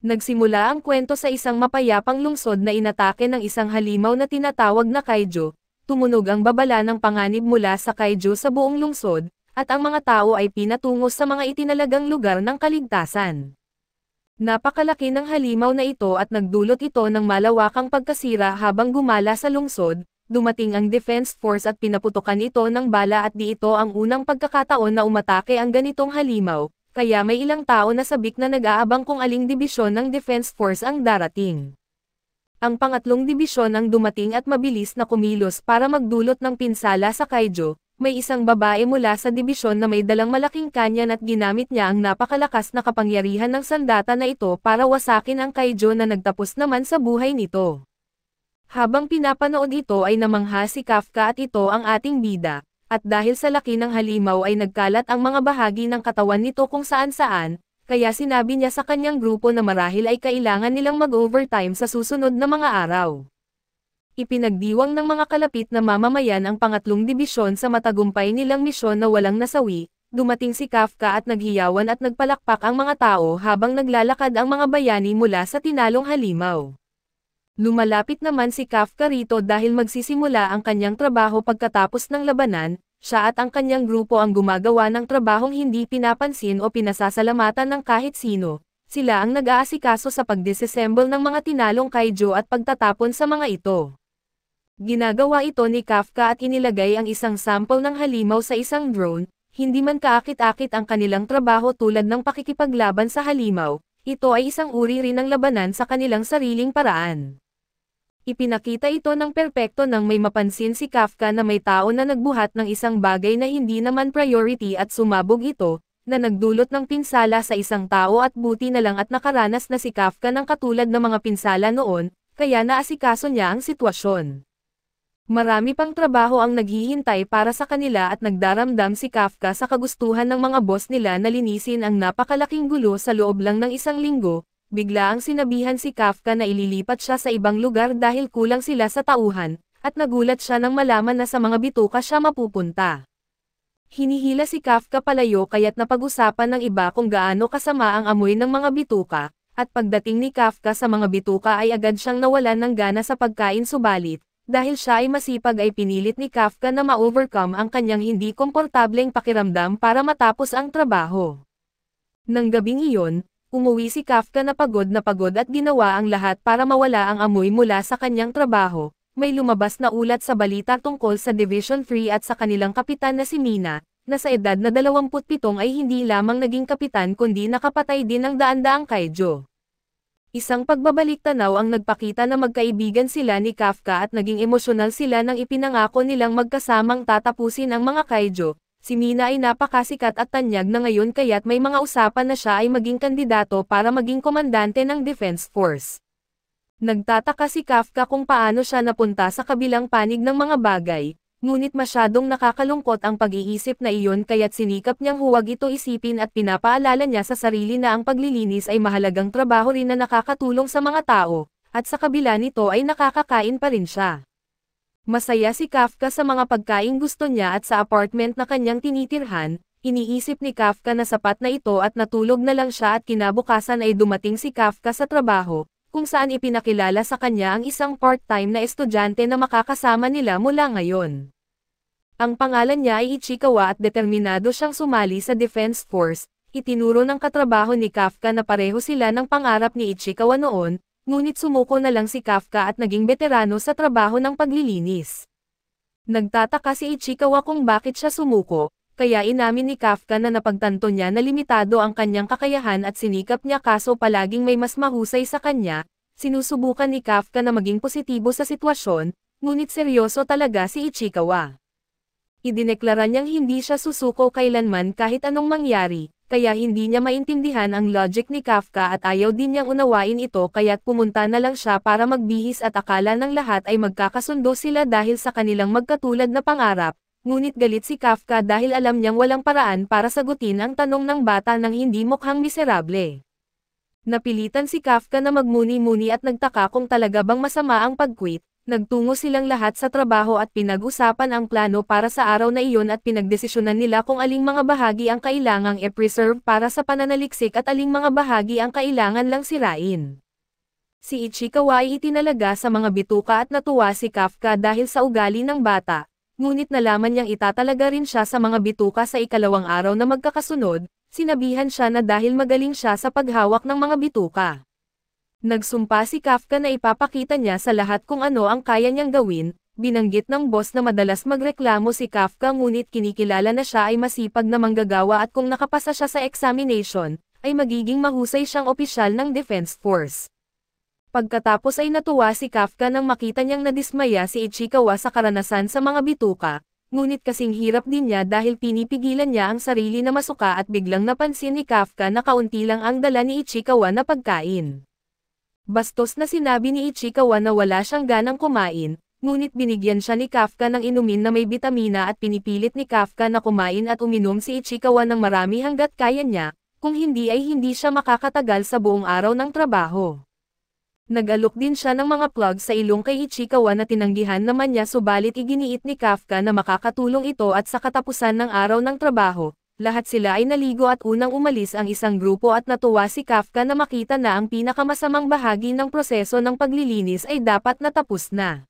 Nagsimula ang kwento sa isang mapayapang lungsod na inatake ng isang halimaw na tinatawag na kaijo. tumunog ang babala ng panganib mula sa kaijo sa buong lungsod, at ang mga tao ay pinatungo sa mga itinalagang lugar ng kaligtasan. Napakalaki ng halimaw na ito at nagdulot ito ng malawakang pagkasira habang gumala sa lungsod, dumating ang defense force at pinaputukan ito ng bala at di ito ang unang pagkakataon na umatake ang ganitong halimaw, kaya may ilang tao na sabik na nag-aabang kung aling dibisyon ng Defense Force ang darating. Ang pangatlong dibisyon ang dumating at mabilis na kumilos para magdulot ng pinsala sa Kaijo, may isang babae mula sa dibisyon na may dalang malaking kanyan at ginamit niya ang napakalakas na kapangyarihan ng sandata na ito para wasakin ang Kaijo na nagtapos naman sa buhay nito. Habang pinapanood ito ay namangha si Kafka at ito ang ating bida, at dahil sa laki ng halimaw ay nagkalat ang mga bahagi ng katawan nito kung saan-saan, kaya sinabi niya sa kanyang grupo na marahil ay kailangan nilang mag-overtime sa susunod na mga araw. Ipinagdiwang ng mga kalapit na mamamayan ang pangatlong dibisyon sa matagumpay nilang misyon na walang nasawi, dumating si Kafka at naghiyawan at nagpalakpak ang mga tao habang naglalakad ang mga bayani mula sa tinalong halimaw. Lumalapit naman si Kafka rito dahil magsisimula ang kanyang trabaho pagkatapos ng labanan, siya at ang kanyang grupo ang gumagawa ng trabahong hindi pinapansin o pinasasalamatan ng kahit sino. Sila ang nag-aasikaso sa pagdisassemble ng mga tinalong kaijo at pagtatapon sa mga ito. Ginagawa ito ni Kafka at inilagay ang isang sample ng halimaw sa isang drone, hindi man kaakit-akit ang kanilang trabaho tulad ng pakikipaglaban sa halimaw, ito ay isang uri rin ng labanan sa kanilang sariling paraan. Ipinakita ito ng perpekto nang may mapansin si Kafka na may tao na nagbuhat ng isang bagay na hindi naman priority at sumabog ito, na nagdulot ng pinsala sa isang tao at buti na lang at nakaranas na si Kafka ng katulad ng mga pinsala noon, kaya naasikaso niya ang sitwasyon. Marami pang trabaho ang naghihintay para sa kanila at nagdaramdam si Kafka sa kagustuhan ng mga boss nila na linisin ang napakalaking gulo sa loob lang ng isang linggo, bigla ang sinabihan si Kafka na ililipat siya sa ibang lugar dahil kulang sila sa tauhan, at nagulat siya nang malaman na sa mga bituka siya mapupunta. Hinihila si Kafka palayo kaya't napag-usapan ng iba kung gaano kasama ang amoy ng mga bituka, at pagdating ni Kafka sa mga bituka ay agad siyang nawalan ng gana sa pagkain subalit, dahil siya ay masipag ay pinilit ni Kafka na ma-overcome ang kanyang hindi komportableng pakiramdam para matapos ang trabaho. Nang gabing iyon, Umuwi si Kafka na pagod na pagod at ginawa ang lahat para mawala ang amoy mula sa kanyang trabaho. May lumabas na ulat sa balita tungkol sa Division 3 at sa kanilang kapitan na si Mina, na sa edad na 27 ay hindi lamang naging kapitan kundi nakapatay din ng daan-daang kaijo. Isang pagbabalik tanaw ang nagpakita na magkaibigan sila ni Kafka at naging emosyonal sila nang ipinangako nilang magkasamang tatapusin ang mga kaijo, Si Mina ay napakasikat at tanyag na ngayon kaya't may mga usapan na siya ay maging kandidato para maging komandante ng Defense Force. Nagtataka si Kafka kung paano siya napunta sa kabilang panig ng mga bagay, ngunit masyadong nakakalungkot ang pag-iisip na iyon kaya't sinikap niyang huwag ito isipin at pinapaalala niya sa sarili na ang paglilinis ay mahalagang trabaho rin na nakakatulong sa mga tao, at sa kabila nito ay nakakakain pa rin siya. Masaya si Kafka sa mga pagkain gusto niya at sa apartment na kanyang tinitirhan, iniisip ni Kafka na sapat na ito at natulog na lang siya at kinabukasan ay dumating si Kafka sa trabaho, kung saan ipinakilala sa kanya ang isang part-time na estudyante na makakasama nila mula ngayon. Ang pangalan niya ay Ichikawa at determinado siyang sumali sa Defense Force, itinuro ng katrabaho ni Kafka na pareho sila ng pangarap ni Ichikawa noon, Ngunit sumuko na lang si Kafka at naging veterano sa trabaho ng paglilinis. Nagtataka si Ichikawa kung bakit siya sumuko, kaya inamin ni Kafka na napagtanto niya na limitado ang kanyang kakayahan at sinikap niya kaso palaging may mas mahusay sa kanya, sinusubukan ni Kafka na maging positibo sa sitwasyon, ngunit seryoso talaga si Ichikawa idineklara niyang hindi siya susuko kailanman kahit anong mangyari, kaya hindi niya maintindihan ang logic ni Kafka at ayaw din niyang unawain ito kaya't pumunta na lang siya para magbihis at akala ng lahat ay magkakasundo sila dahil sa kanilang magkatulad na pangarap, ngunit galit si Kafka dahil alam niyang walang paraan para sagutin ang tanong ng bata ng hindi mukhang miserable. Napilitan si Kafka na magmuni-muni at nagtaka kung talaga bang masama ang pagquit, Nagtungo silang lahat sa trabaho at pinag-usapan ang plano para sa araw na iyon at pinagdesisyonan nila kung aling mga bahagi ang kailangang e-preserve para sa pananaliksik at aling mga bahagi ang kailangan lang sirain. Si Ichikawa ay itinalaga sa mga bituka at natuwa si Kafka dahil sa ugali ng bata, ngunit nalaman niyang itatalaga rin siya sa mga bituka sa ikalawang araw na magkakasunod, sinabihan siya na dahil magaling siya sa paghawak ng mga bituka. Nagsumpa si Kafka na ipapakita niya sa lahat kung ano ang kaya niyang gawin, binanggit ng boss na madalas magreklamo si Kafka ngunit kinikilala na siya ay masipag na manggagawa at kung nakapasa siya sa examination, ay magiging mahusay siyang opisyal ng Defense Force. Pagkatapos ay natuwa si Kafka nang makita niyang nadismaya si Ichikawa sa karanasan sa mga bituka, ngunit kasing hirap din niya dahil pinipigilan niya ang sarili na masuka at biglang napansin ni Kafka na kaunti lang ang dala ni Ichikawa na pagkain. Bastos na sinabi ni Ichikawa na wala siyang ganang kumain, ngunit binigyan siya ni Kafka ng inumin na may bitamina at pinipilit ni Kafka na kumain at uminom si Ichikawa ng marami hanggat kaya niya, kung hindi ay hindi siya makakatagal sa buong araw ng trabaho. Nag-alok din siya ng mga plug sa ilong kay Ichikawa na tinanggihan naman niya subalit iginiit ni Kafka na makakatulong ito at sa katapusan ng araw ng trabaho, lahat sila ay naligo at unang umalis ang isang grupo at natuwa si Kafka na makita na ang pinakamasamang bahagi ng proseso ng paglilinis ay dapat natapos na.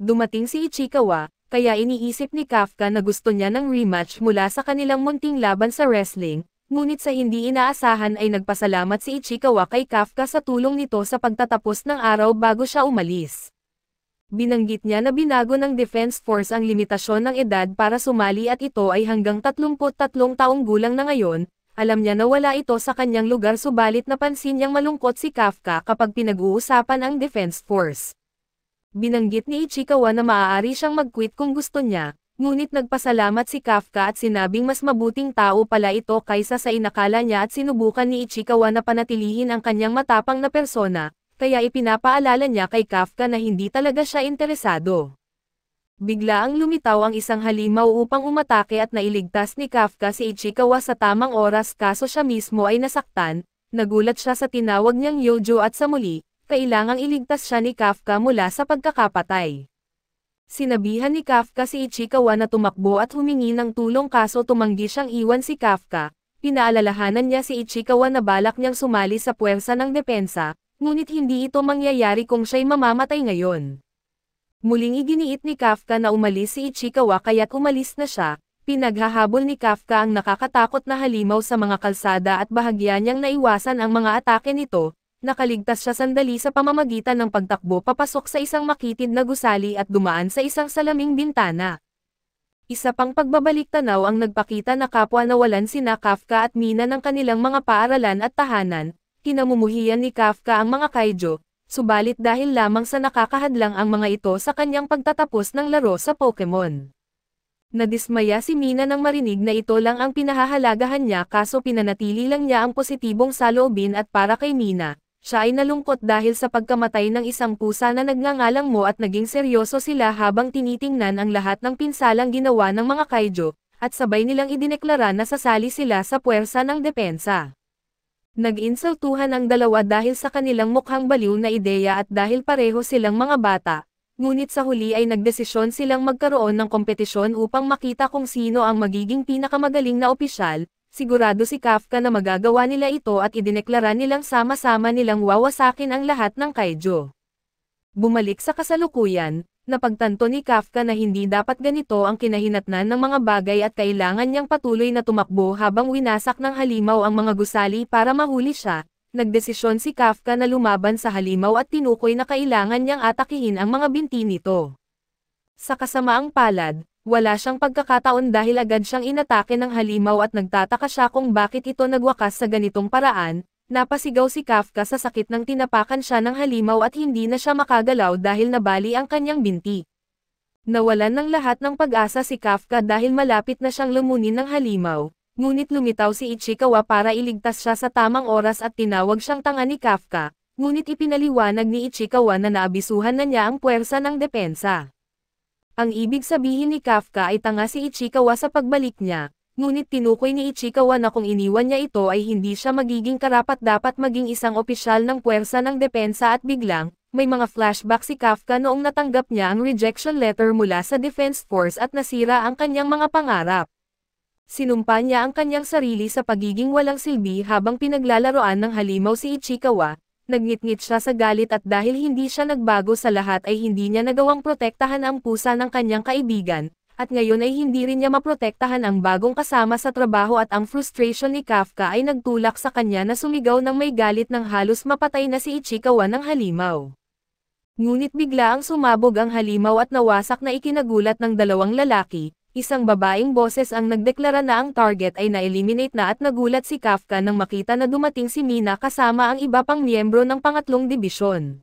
Dumating si Ichikawa, kaya iniisip ni Kafka na gusto niya ng rematch mula sa kanilang munting laban sa wrestling, ngunit sa hindi inaasahan ay nagpasalamat si Ichikawa kay Kafka sa tulong nito sa pagtatapos ng araw bago siya umalis. Binanggit niya na binago ng Defense Force ang limitasyon ng edad para sumali at ito ay hanggang 33 taong gulang na ngayon, alam niya na wala ito sa kanyang lugar subalit napansin niyang malungkot si Kafka kapag pinag-uusapan ang Defense Force. Binanggit ni Ichikawa na maaari siyang mag-quit kung gusto niya, Ngunit nagpasalamat si Kafka at sinabing mas mabuting tao pala ito kaysa sa inakala niya at sinubukan ni Ichikawa na panatilihin ang kanyang matapang na persona, kaya ipinapaalala niya kay Kafka na hindi talaga siya interesado. Bigla ang lumitaw ang isang halimaw upang umatake at nailigtas ni Kafka si Ichikawa sa tamang oras kaso siya mismo ay nasaktan, nagulat siya sa tinawag niyang Yojo at sa muli, kailangang iligtas siya ni Kafka mula sa pagkakapatay. Sinabihan ni Kafka si Ichikawa na tumakbo at humingi ng tulong kaso tumanggi siyang iwan si Kafka, pinaalalahanan niya si Ichikawa na balak niyang sumali sa puwersa ng depensa, ngunit hindi ito mangyayari kung siya'y mamamatay ngayon. Muling iginiit ni Kafka na umalis si Ichikawa kaya umalis na siya, pinaghahabol ni Kafka ang nakakatakot na halimaw sa mga kalsada at bahagya niyang naiwasan ang mga atake nito, nakaligtas siya sandali sa pamamagitan ng pagtakbo papasok sa isang makitid na gusali at dumaan sa isang salaming bintana. Isa pang pagbabalik tanaw ang nagpakita na kapwa nawalan sina Kafka at Mina ng kanilang mga paaralan at tahanan, kinamumuhian ni Kafka ang mga kaijo, subalit dahil lamang sa nakakahadlang ang mga ito sa kanyang pagtatapos ng laro sa Pokemon. Nadismaya si Mina nang marinig na ito lang ang pinahahalagahan niya kaso pinanatili lang niya ang positibong saloobin at para kay Mina, siya ay nalungkot dahil sa pagkamatay ng isang pusa na nagngangalang mo at naging seryoso sila habang tinitingnan ang lahat ng pinsalang ginawa ng mga kaijo, at sabay nilang idineklara na sasali sila sa puwersa ng depensa. Nag-insultuhan ang dalawa dahil sa kanilang mukhang baliw na ideya at dahil pareho silang mga bata, ngunit sa huli ay nagdesisyon silang magkaroon ng kompetisyon upang makita kung sino ang magiging pinakamagaling na opisyal, sigurado si Kafka na magagawa nila ito at idineklara nilang sama-sama nilang wawasakin ang lahat ng kaijo. Bumalik sa kasalukuyan, Napagtanto ni Kafka na hindi dapat ganito ang kinahinatnan ng mga bagay at kailangan niyang patuloy na tumakbo habang winasak ng halimaw ang mga gusali para mahuli siya, nagdesisyon si Kafka na lumaban sa halimaw at tinukoy na kailangan niyang atakihin ang mga binti nito. Sa kasamaang palad, wala siyang pagkakataon dahil agad siyang inatake ng halimaw at nagtataka siya kung bakit ito nagwakas sa ganitong paraan, Napasigaw si Kafka sa sakit nang tinapakan siya ng halimaw at hindi na siya makagalaw dahil nabali ang kanyang binti. Nawalan ng lahat ng pag-asa si Kafka dahil malapit na siyang lumunin ng halimaw, ngunit lumitaw si Ichikawa para iligtas siya sa tamang oras at tinawag siyang tanga ni Kafka, ngunit ipinaliwanag ni Ichikawa na naabisuhan na niya ang puwersa ng depensa. Ang ibig sabihin ni Kafka ay tanga si Ichikawa sa pagbalik niya, Ngunit tinukoy ni Ichikawa na kung iniwan niya ito ay hindi siya magiging karapat-dapat maging isang opisyal ng puwersa ng depensa at biglang, may mga flashback si Kafka noong natanggap niya ang rejection letter mula sa Defense Force at nasira ang kanyang mga pangarap. Sinumpa niya ang kanyang sarili sa pagiging walang silbi habang pinaglalaroan ng halimaw si Ichikawa, nagngit-ngit siya sa galit at dahil hindi siya nagbago sa lahat ay hindi niya nagawang protektahan ang pusa ng kanyang kaibigan, at ngayon ay hindi rin niya maprotektahan ang bagong kasama sa trabaho at ang frustration ni Kafka ay nagtulak sa kanya na sumigaw ng may galit ng halos mapatay na si Ichikawa ng halimaw. Ngunit bigla ang sumabog ang halimaw at nawasak na ikinagulat ng dalawang lalaki, isang babaeng boses ang nagdeklara na ang target ay na-eliminate na at nagulat si Kafka nang makita na dumating si Mina kasama ang iba pang miyembro ng pangatlong dibisyon.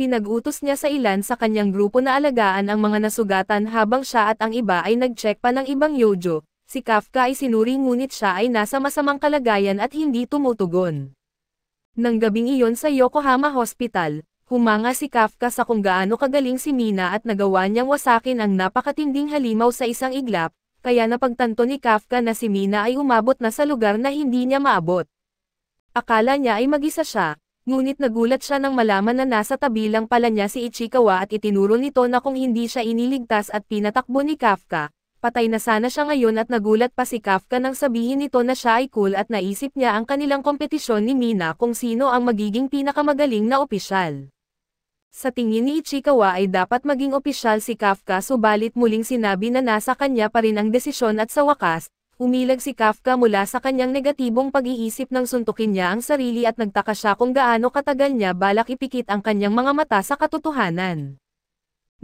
Pinag-utos niya sa ilan sa kanyang grupo na alagaan ang mga nasugatan habang siya at ang iba ay nag-check pa ng ibang yojo. Si Kafka ay sinuri ngunit siya ay nasa masamang kalagayan at hindi tumutugon. Nang gabing iyon sa Yokohama Hospital, humanga si Kafka sa kung gaano kagaling si Mina at nagawa niyang wasakin ang napakatinding halimaw sa isang iglap, kaya napagtanto ni Kafka na si Mina ay umabot na sa lugar na hindi niya maabot. Akala niya ay mag-isa siya, Ngunit nagulat siya nang malaman na nasa tabi lang pala niya si Ichikawa at itinuro nito na kung hindi siya iniligtas at pinatakbo ni Kafka, patay na sana siya ngayon at nagulat pa si Kafka nang sabihin nito na siya ay cool at naisip niya ang kanilang kompetisyon ni Mina kung sino ang magiging pinakamagaling na opisyal. Sa tingin ni Ichikawa ay dapat maging opisyal si Kafka subalit muling sinabi na nasa kanya pa rin ang desisyon at sa wakas, umilag si Kafka mula sa kanyang negatibong pag-iisip nang suntukin niya ang sarili at nagtaka siya kung gaano katagal niya balak ipikit ang kanyang mga mata sa katotohanan.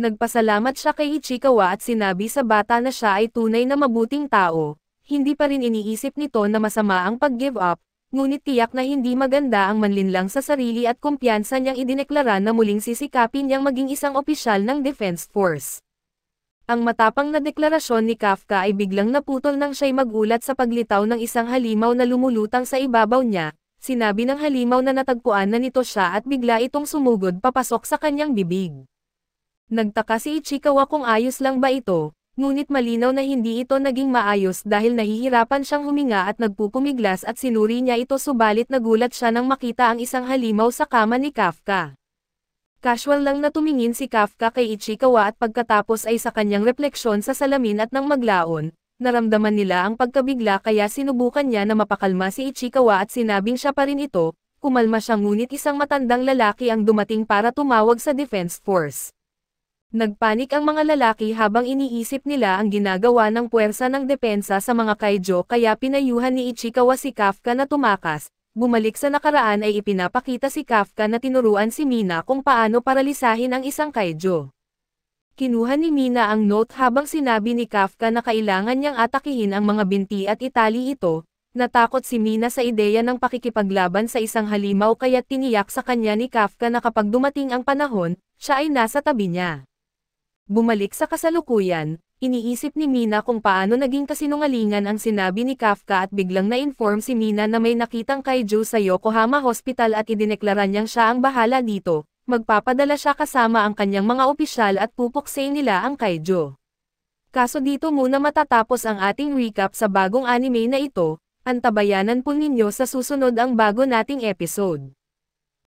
Nagpasalamat siya kay Ichikawa at sinabi sa bata na siya ay tunay na mabuting tao, hindi pa rin iniisip nito na masama ang pag-give up, ngunit tiyak na hindi maganda ang manlinlang sa sarili at kumpiyansa niyang idineklara na muling sisikapin niyang maging isang opisyal ng Defense Force. Ang matapang na deklarasyon ni Kafka ay biglang naputol nang siya'y magulat sa paglitaw ng isang halimaw na lumulutang sa ibabaw niya, sinabi ng halimaw na natagpuan na nito siya at bigla itong sumugod papasok sa kanyang bibig. Nagtaka si Ichikawa kung ayos lang ba ito, ngunit malinaw na hindi ito naging maayos dahil nahihirapan siyang huminga at nagpupumiglas at sinuri niya ito subalit nagulat siya nang makita ang isang halimaw sa kama ni Kafka. Casual lang na tumingin si Kafka kay Ichikawa at pagkatapos ay sa kanyang refleksyon sa salamin at nang maglaon, naramdaman nila ang pagkabigla kaya sinubukan niya na mapakalma si Ichikawa at sinabing siya pa rin ito, kumalma siya ngunit isang matandang lalaki ang dumating para tumawag sa defense force. Nagpanik ang mga lalaki habang iniisip nila ang ginagawa ng puwersa ng depensa sa mga kaijo kaya pinayuhan ni Ichikawa si Kafka na tumakas, Bumalik sa nakaraan ay ipinapakita si Kafka na tinuruan si Mina kung paano paralisahin ang isang kaiju. Kinuha ni Mina ang note habang sinabi ni Kafka na kailangan niyang atakihin ang mga binti at itali ito, Natakot si Mina sa ideya ng pakikipaglaban sa isang halimaw kaya tiniyak sa kanya ni Kafka na kapag dumating ang panahon, siya ay nasa tabi niya. Bumalik sa kasalukuyan, Iniisip ni Mina kung paano naging kasinungalingan ang sinabi ni Kafka at biglang na-inform si Mina na may nakitang kaiju sa Yokohama Hospital at idineklara niyang siya ang bahala dito. Magpapadala siya kasama ang kanyang mga opisyal at pupuksay nila ang kaiju. Kaso dito muna matatapos ang ating recap sa bagong anime na ito, antabayanan po ninyo sa susunod ang bago nating episode.